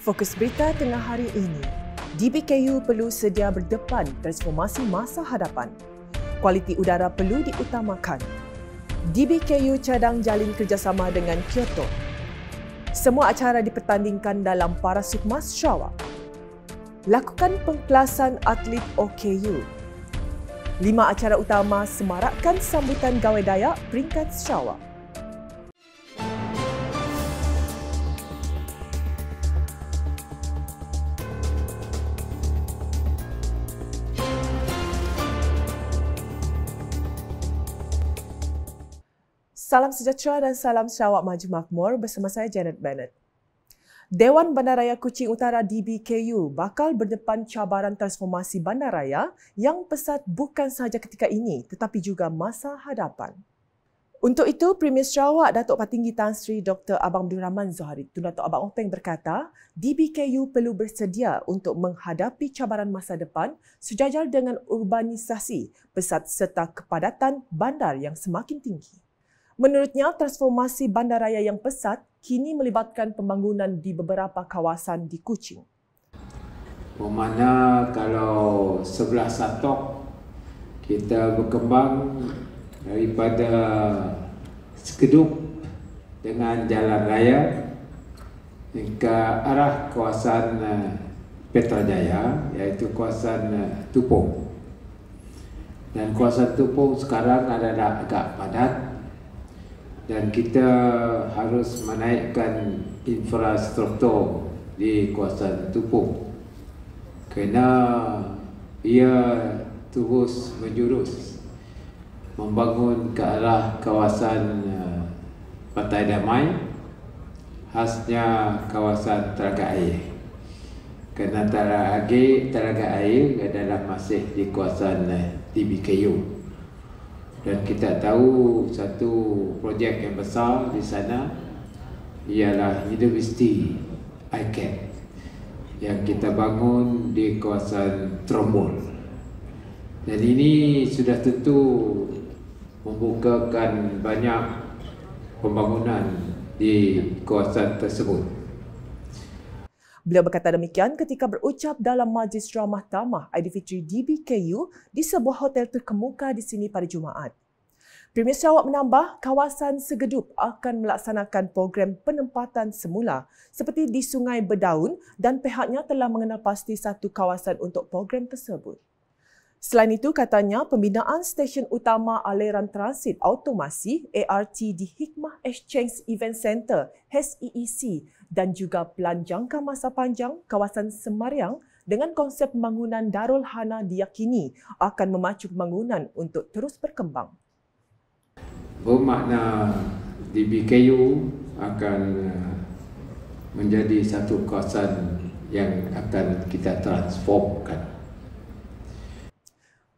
Fokus berita tengah hari ini. DBKU perlu sedia berdepan transformasi masa hadapan. Kualiti udara perlu diutamakan. DBKU cadang jalin kerjasama dengan Kyoto. Semua acara dipertandingkan dalam para sukmas Syawa. Lakukan pengklasan atlet OKU. Lima acara utama semarakkan sambutan gawai dayak peringkat Sarawak. Salam sejahtera dan salam Sarawak Maju Makmur bersama saya Janet Bennett. Dewan Bandaraya Kuching Utara DBKU bakal berdepan cabaran transformasi bandaraya yang pesat bukan sahaja ketika ini tetapi juga masa hadapan. Untuk itu, Premier Sarawak Datuk Patinggi Tan Sri Dr. Abang Abdul Rahman Zohari Tun Datuk Abang Openg berkata, DBKU perlu bersedia untuk menghadapi cabaran masa depan sejajar dengan urbanisasi pesat serta kepadatan bandar yang semakin tinggi. Menurutnya, transformasi bandaraya yang pesat kini melibatkan pembangunan di beberapa kawasan di Kuching. Bermakna kalau sebelah satok kita berkembang daripada sekeduk dengan jalan raya ke arah kawasan eh, Petrajaya iaitu kawasan eh, Tupung. Dan kawasan Tupung sekarang ada agak padat dan kita harus menaikkan infrastruktur di kawasan Tupung kerana ia terus menjurus membangun ke arah kawasan eh, Pantai Damai khasnya kawasan teraga Air kerana teraga Air adalah masih di kawasan TBKU. Eh, dan kita tahu satu projek yang besar di sana ialah University ICAT yang kita bangun di kawasan Trombol dan ini sudah tentu membukakan banyak pembangunan di kawasan tersebut Beliau berkata demikian ketika berucap dalam majlis ramah tamah Aidilfitri DBKU di sebuah hotel terkemuka di sini pada Jumaat. Premier Sarawak menambah kawasan Segedup akan melaksanakan program penempatan semula seperti di Sungai Berdaun dan pihaknya telah mengenal pasti satu kawasan untuk program tersebut. Selain itu, katanya pembinaan stesen utama aliran transit automasi ART di Hikmah Exchange Event Center, HEEC, dan juga pelan jangka masa panjang kawasan Semariang dengan konsep bangunan Darul Hana diyakini akan memacu pembangunan untuk terus berkembang. Bermakna DBKU akan uh, menjadi satu kawasan yang akan kita transformkan.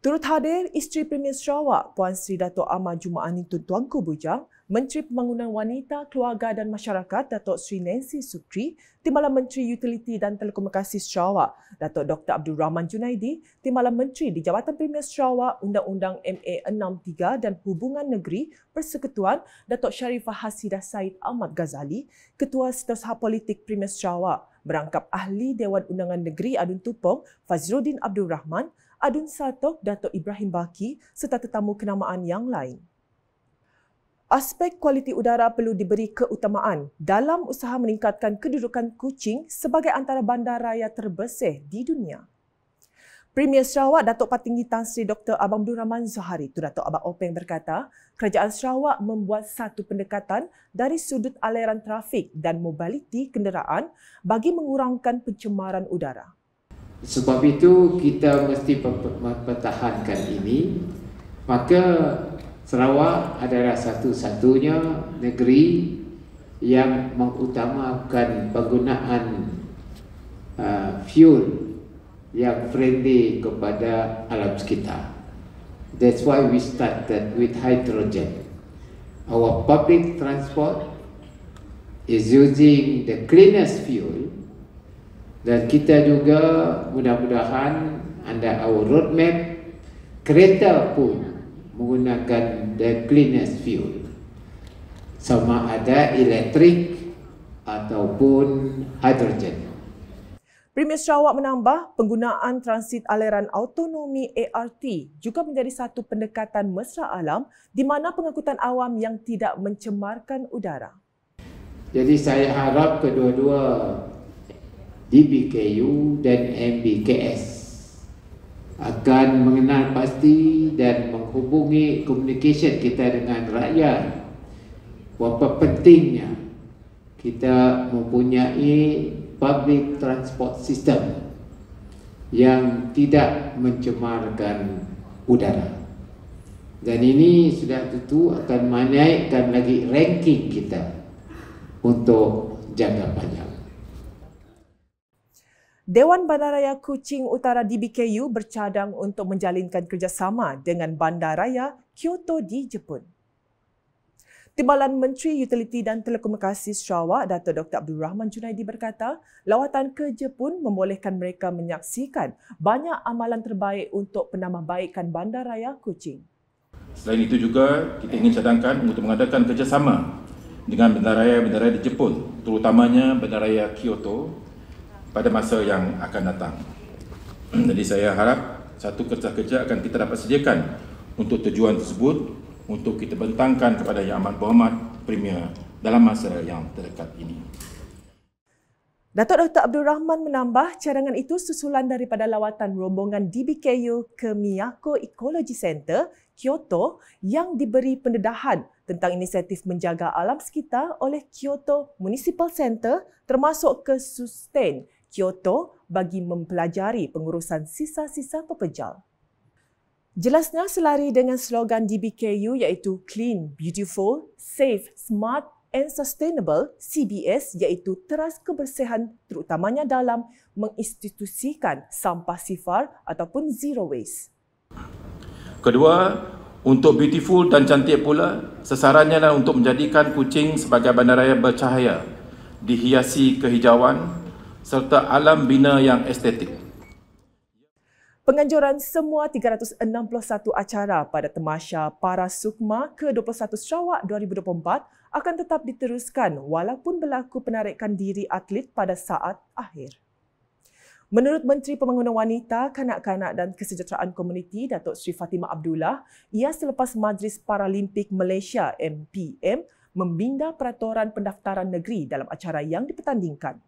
Turut hadir isteri Premier Sarawak Puan Sri Dato' Amar Jumaani Tun Tuanku Bujang, Menteri Pembangunan Wanita, Keluarga dan Masyarakat Dato' Sri Nancy Sukri, Timbalan Menteri Utility dan Telekomunikasi Sarawak Dato' Dr. Abdul Rahman Junaidi, Timbalan Menteri di Jabatan Premier Sarawak Undang-Undang MA63 dan Hubungan Negeri Persekutuan Dato' Sharifah Hasidah Said Ahmad Ghazali, Ketua Setiausaha Politik Premier Sarawak, merangkap Ahli Dewan Undangan Negeri Adun Tupong Fazrudin Abdul Rahman, Adun Satok Datuk Ibrahim Baki serta tetamu kenamaan yang lain. Aspek kualiti udara perlu diberi keutamaan dalam usaha meningkatkan kedudukan Kuching sebagai antara bandar raya terbersih di dunia. Premier Sarawak Datuk Patinggi Tan Sri Dr. Abang Abdul Rahman Zahari itu Datuk Abang Openg berkata, kerajaan Sarawak membuat satu pendekatan dari sudut aliran trafik dan mobiliti kenderaan bagi mengurangkan pencemaran udara. Sebab itu kita mesti mempertahankan ini Maka Sarawak adalah satu-satunya negeri Yang mengutamakan penggunaan uh, fuel Yang friendly kepada alam sekitar That's why we started with hydrogen Our public transport is using the cleanest fuel dan kita juga mudah-mudahan anda our roadmap kereta pun menggunakan the cleanest fuel sama ada elektrik ataupun hidrogen. Premier Sarawak menambah penggunaan transit aliran autonomi ART juga menjadi satu pendekatan mesra alam di mana pengangkutan awam yang tidak mencemarkan udara. Jadi saya harap kedua-dua DBKU dan MBKS akan mengenal pasti dan menghubungi komunikasi kita dengan rakyat berapa pentingnya kita mempunyai public transport system yang tidak mencemarkan udara dan ini sudah tentu akan menaikkan lagi ranking kita untuk jangka panjang Dewan Bandaraya Kuching Utara DBKU bercadang untuk menjalinkan kerjasama dengan Bandaraya Kyoto di Jepun. Timbalan Menteri Utiliti dan Telekomunikasi Sarawak, Dato Dr. Abdul Rahman Junaidi berkata, lawatan ke Jepun membolehkan mereka menyaksikan banyak amalan terbaik untuk penambahbaikan Bandaraya Kuching. Selain itu juga, kita ingin cadangkan untuk mengadakan kerjasama dengan bandaraya-bandaraya di Jepun, terutamanya bandaraya Kyoto pada masa yang akan datang. Jadi saya harap satu kerja-kerja akan kita dapat sediakan untuk tujuan tersebut untuk kita bentangkan kepada Yang Amat Berhormat Premier dalam masa yang terdekat ini. Datuk Dr. Abdul Rahman menambah cadangan itu susulan daripada lawatan rombongan DBKU ke Miyako Ecology Center, Kyoto yang diberi pendedahan tentang inisiatif menjaga alam sekitar oleh Kyoto Municipal Center termasuk ke Sustain Kyoto bagi mempelajari pengurusan sisa-sisa pepejal. Jelasnya selari dengan slogan DBKU iaitu Clean, Beautiful, Safe, Smart and Sustainable CBS iaitu teras kebersihan terutamanya dalam menginstitusikan sampah sifar ataupun zero waste. Kedua, untuk beautiful dan cantik pula, sasarannya adalah untuk menjadikan kucing sebagai bandaraya bercahaya, dihiasi kehijauan, serta alam bina yang estetik. Penganjuran semua 361 acara pada Temasha Para Sukma ke-21 Sarawak 2024 akan tetap diteruskan walaupun berlaku penarikan diri atlet pada saat akhir. Menurut Menteri Pembangunan Wanita, Kanak-kanak dan Kesejahteraan Komuniti Datuk Sri Fatimah Abdullah, ia selepas Majlis Paralimpik Malaysia MPM memindah peraturan pendaftaran negeri dalam acara yang dipertandingkan.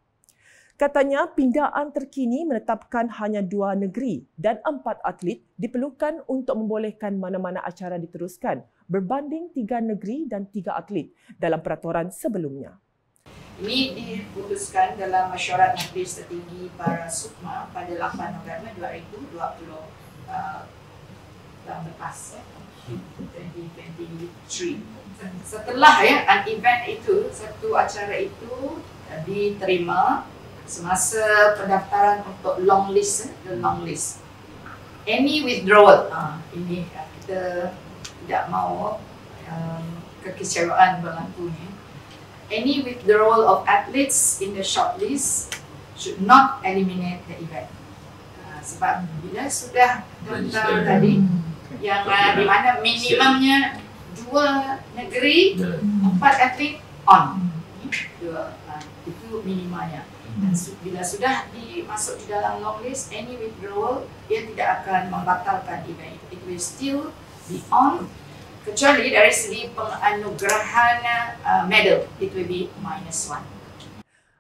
Katanya pindaan terkini menetapkan hanya dua negeri dan empat atlet diperlukan untuk membolehkan mana-mana acara diteruskan berbanding tiga negeri dan tiga atlet dalam peraturan sebelumnya. Ini diputuskan dalam mesyuarat Majlis Tertinggi Para Sukma pada 8 November 2020 uh, dalam lepas ya. eh, 2023. Setelah ya, event itu, satu acara itu uh, diterima semasa pendaftaran untuk long list eh, the long list any withdrawal ah ini ya, kita tidak mau um, kekecewaan berlaku ni any withdrawal of athletes in the short list should not eliminate the event ha, sebab bila sudah tentang Manis, tadi hmm. yang okay. Uh, di mana minimumnya dua negeri empat atlet on dua, uh, itu minimanya dan bila sudah dimasuk di dalam long list, any withdrawal, ia tidak akan membatalkan event itu. It will still be on, kecuali dari segi penganugerahan uh, medal, it will be minus one.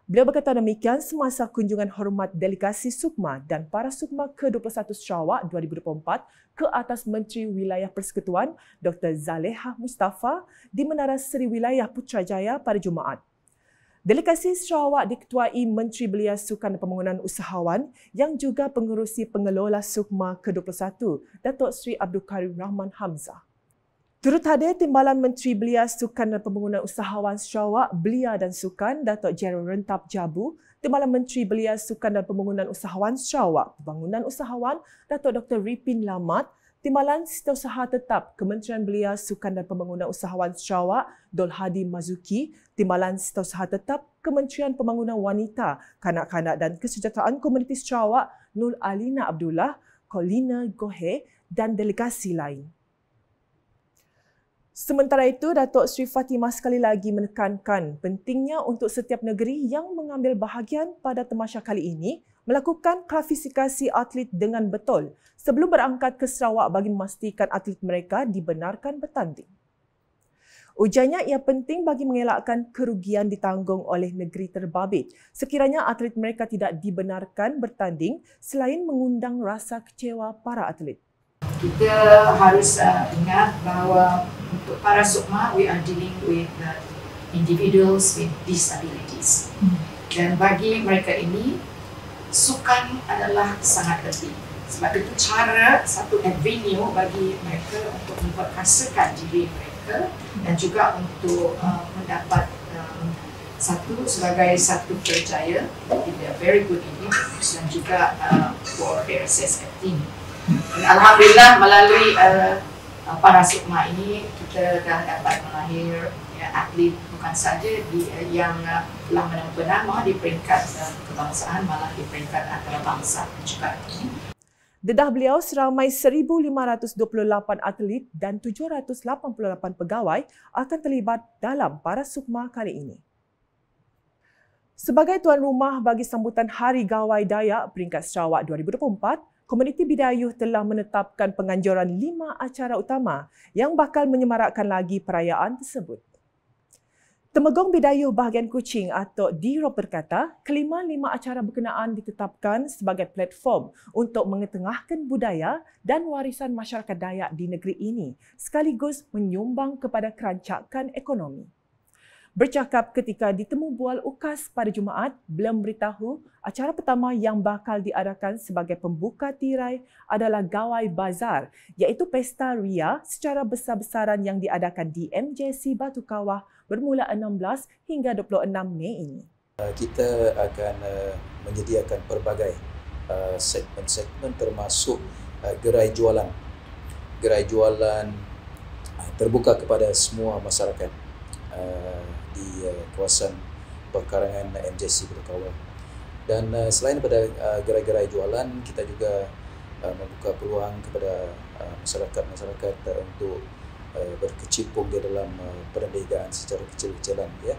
Beliau berkata demikian semasa kunjungan hormat delegasi Sukma dan para Sukma ke-21 Sarawak 2024 ke atas Menteri Wilayah Persekutuan Dr. Zaleha Mustafa di Menara Seri Wilayah Putrajaya pada Jumaat. Delegasi Sarawak diketuai Menteri Belia Sukan dan Pembangunan Usahawan yang juga pengerusi pengelola Sukma ke-21, Datuk Sri Abdul Karim Rahman Hamzah. Turut hadir Timbalan Menteri Belia Sukan dan Pembangunan Usahawan Sarawak, Belia dan Sukan, Datuk Jero Rentap Jabu, Timbalan Menteri Belia Sukan dan Pembangunan Usahawan Sarawak, Pembangunan Usahawan, Datuk Dr. Ripin Lamat, Timbalan Setiausaha Tetap Kementerian Belia Sukan dan Pembangunan Usahawan Sarawak Dol Hadi Mazuki, Timbalan Setiausaha Tetap Kementerian Pembangunan Wanita, Kanak-kanak dan Kesejahteraan Komuniti Sarawak Nur Alina Abdullah, Colina Gohe dan delegasi lain. Sementara itu, Datuk Sri Fatimah sekali lagi menekankan pentingnya untuk setiap negeri yang mengambil bahagian pada temasya kali ini melakukan klasifikasi atlet dengan betul sebelum berangkat ke Sarawak bagi memastikan atlet mereka dibenarkan bertanding. Ujanya ia penting bagi mengelakkan kerugian ditanggung oleh negeri terbabit sekiranya atlet mereka tidak dibenarkan bertanding selain mengundang rasa kecewa para atlet kita harus uh, ingat bahawa untuk para sukma we are dealing with the uh, individuals with disabilities dan bagi mereka ini sukan adalah sangat penting sebab itu cara satu avenue bagi mereka untuk memperkasakan diri mereka dan juga untuk uh, mendapat um, satu sebagai satu percaya they are very good image dan juga uh, for their assessment team. Alhamdulillah melalui uh, eh, para sukma ini kita dah dapat melahir ya, atlet bukan saja di, uh, yang uh, telah menang penang di peringkat uh, kebangsaan malah di peringkat bangsa juga. Dedah beliau seramai 1,528 atlet dan 788 pegawai akan terlibat dalam para sukma kali ini. Sebagai tuan rumah bagi sambutan Hari Gawai Dayak peringkat Sarawak 2024, Komuniti Bidayuh telah menetapkan penganjuran lima acara utama yang bakal menyemarakkan lagi perayaan tersebut. Temegong Bidayuh Bahagian Kuching atau DIRO berkata, kelima-lima acara berkenaan ditetapkan sebagai platform untuk mengetengahkan budaya dan warisan masyarakat Dayak di negeri ini sekaligus menyumbang kepada kerancakan ekonomi bercakap ketika ditemu bual ukas pada Jumaat beliau memberitahu acara pertama yang bakal diadakan sebagai pembuka tirai adalah gawai bazar iaitu pesta ria secara besar-besaran yang diadakan di MJC Batu Kawah bermula 16 hingga 26 Mei ini. Uh, kita akan uh, menyediakan pelbagai uh, segmen-segmen termasuk gerai jualan. Gerai jualan terbuka kepada semua masyarakat di uh, kawasan perkarangan MJC Kedokawa. Dan uh, selain daripada uh, gerai-gerai jualan, kita juga uh, membuka peluang kepada uh, masyarakat-masyarakat uh, untuk uh, berkecimpung di dalam uh, perniagaan secara kecil-kecilan. Ya.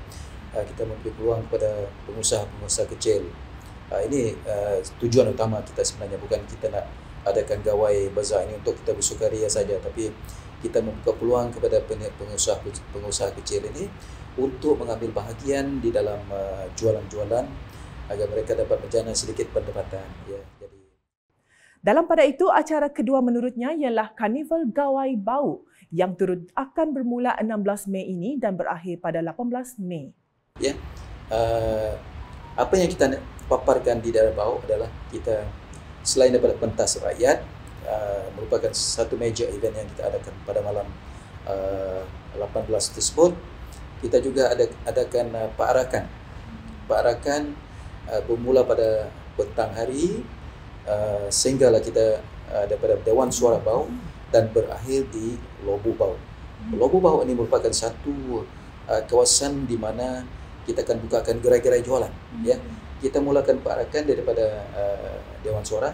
Uh, kita memberi peluang kepada pengusaha-pengusaha kecil. Uh, ini uh, tujuan utama kita sebenarnya, bukan kita nak adakan gawai bazar ini untuk kita bersukaria saja tapi kita membuka peluang kepada pengusaha-pengusaha kecil ini untuk mengambil bahagian di dalam uh, jualan-jualan agar mereka dapat berjana sedikit pendapatan ya jadi dalam pada itu acara kedua menurutnya ialah Carnival Gawai Bau yang turut akan bermula 16 Mei ini dan berakhir pada 18 Mei. Ya. Uh, apa yang kita paparkan di daerah bau adalah kita selain daripada pentas rakyat uh, merupakan satu major event yang kita adakan pada malam uh, 18 tersebut kita juga ada adakan uh, paarakan paarakan uh, bermula pada petang hari uh, sehinggalah kita uh, daripada Dewan Suara Bau dan berakhir di Lobu Bau. Lobu Bau ini merupakan satu uh, kawasan di mana kita akan bukakan gerai-gerai jualan hmm ya kita mulakan perakan daripada uh, Dewan Suara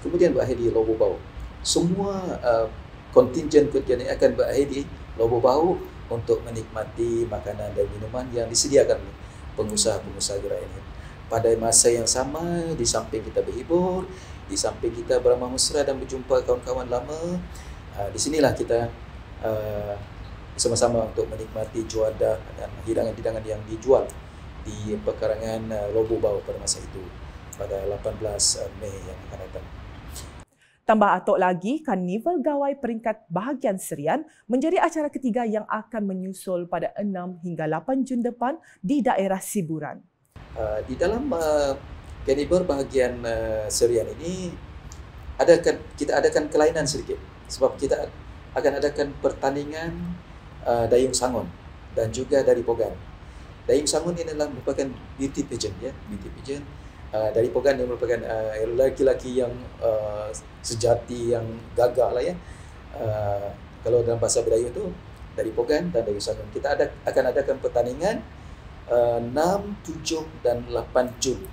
kemudian berakhir di Lobo Bau semua kontingen uh, kerja ini akan berakhir di Lobo Bau untuk menikmati makanan dan minuman yang disediakan pengusaha-pengusaha gerai ini pada masa yang sama di samping kita berhibur di samping kita beramah mesra dan berjumpa kawan-kawan lama uh, di sinilah kita uh, sama-sama untuk menikmati juadah dan hidangan-hidangan yang dijual di pekarangan uh, Lobo Bau pada masa itu pada 18 uh, Mei yang akan datang. Tambah atok lagi, Karnival Gawai Peringkat Bahagian Serian menjadi acara ketiga yang akan menyusul pada 6 hingga 8 Jun depan di daerah Siburan. Uh, di dalam Karnival uh, Bahagian uh, Serian ini, adakan, kita adakan kelainan sedikit sebab kita akan adakan pertandingan uh, Dayung Sangon dan juga dari Pogan. Daim Sangun ini adalah merupakan beauty pageant ya, beauty pageant Uh, dari Pogan ah, yang merupakan uh, lelaki-lelaki yang uh, sejati yang gagah lah ya. Uh, kalau dalam bahasa Bidayu tu dari Pogan dan dari Sangun kita ada akan adakan pertandingan uh, 6, 7 dan 8 Jun.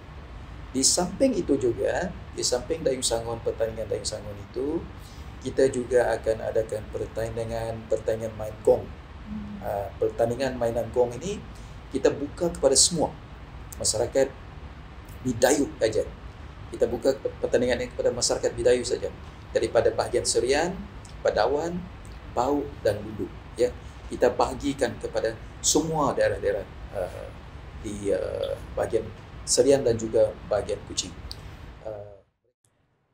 Di samping itu juga, di samping Dayung Sangon, pertandingan Dayung Sangon itu, kita juga akan adakan pertandingan pertandingan main gong. Hmm. Uh, pertandingan mainan gong ini, kita buka kepada semua masyarakat bidayu saja kita buka pertandingan ini kepada masyarakat bidayu saja daripada bahagian serian padawan bau dan lulu ya kita bahagikan kepada semua daerah-daerah uh, di uh, bahagian serian dan juga bahagian kucing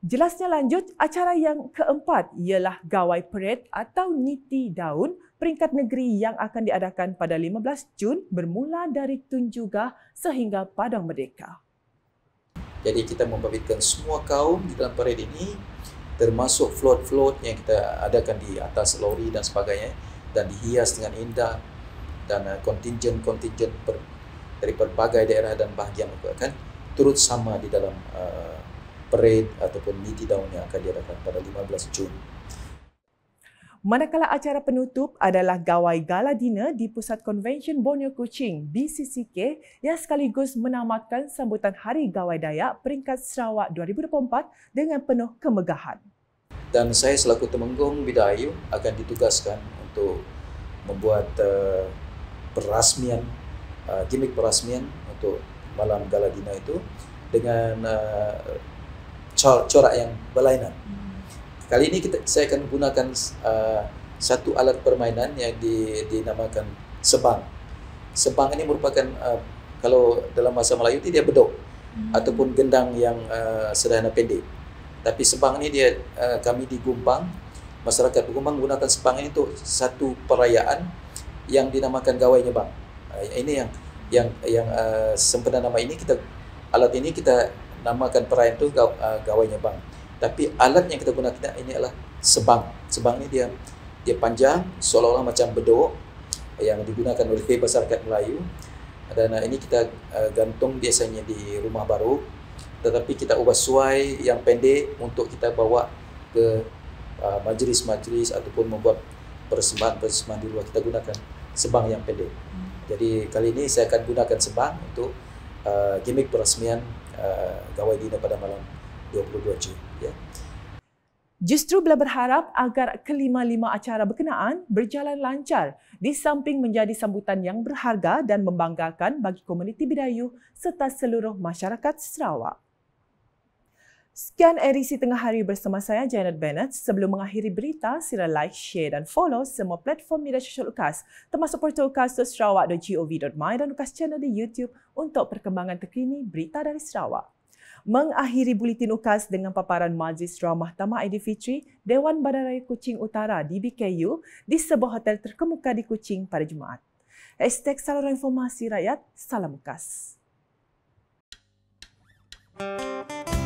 Jelasnya lanjut, acara yang keempat ialah Gawai Parade atau Niti Daun peringkat negeri yang akan diadakan pada 15 Jun bermula dari Tun Juga sehingga Padang Merdeka. Jadi kita membabitkan semua kaum di dalam parade ini termasuk float-float yang kita adakan di atas lori dan sebagainya dan dihias dengan indah dan uh, kontingen-kontingen dari berbagai daerah dan bahagian juga kan turut sama di dalam uh, parade ataupun meet daun yang akan diadakan pada 15 Jun. Manakala acara penutup adalah gawai gala dinner di Pusat Convention Borneo Kuching, BCCK yang sekaligus menamatkan sambutan Hari Gawai Dayak Peringkat Sarawak 2024 dengan penuh kemegahan. Dan saya selaku temenggung Ayu akan ditugaskan untuk membuat uh, perasmian, uh, gimmick perasmian untuk malam gala dinner itu dengan uh, eh, corak yang berlainan. Hmm. Kali ini kita saya akan gunakan uh, satu alat permainan yang di, dinamakan sebang. Sebang ini merupakan uh, kalau dalam bahasa Melayu itu dia bedok hmm. ataupun gendang yang uh, sederhana pendek. Tapi sebang ini dia uh, kami di Gumbang, masyarakat Gumbang gunakan sebang ini untuk satu perayaan yang dinamakan gawai nyebang. Uh, ini yang yang yang uh, sempena nama ini kita alat ini kita namakan perayaan itu uh, gawai nyebang tapi alat yang kita gunakan ini adalah sebang. Sebang ini dia dia panjang seolah-olah macam bedok yang digunakan oleh masyarakat Melayu. Dan uh, ini kita uh, gantung biasanya di rumah baru. Tetapi kita ubah suai yang pendek untuk kita bawa ke uh, majlis-majlis ataupun membuat persembahan-persembahan di luar kita gunakan sebang yang pendek. Hmm. Jadi kali ini saya akan gunakan sebang untuk gimmick perasmian uh, gawai dina pada malam 2022C. Ya. Justru bila berharap agar kelima-lima acara berkenaan berjalan lancar di samping menjadi sambutan yang berharga dan membanggakan bagi komuniti Bidayuh serta seluruh masyarakat Sarawak. Sekian edisi tengah hari bersama saya Janet Bennett. Sebelum mengakhiri berita, sila like, share dan follow semua platform media sosial UKAS termasuk portal ukas.sarawak.gov.my dan UKAS channel di YouTube untuk perkembangan terkini berita dari Sarawak mengakhiri buletin ukas dengan paparan majlis drama Tama Aidilfitri Dewan Bandaraya Kuching Utara di DBKU di sebuah hotel terkemuka di Kuching pada Jumaat. Hashtag Saluran Informasi Rakyat, Salam Ukas. Thank you.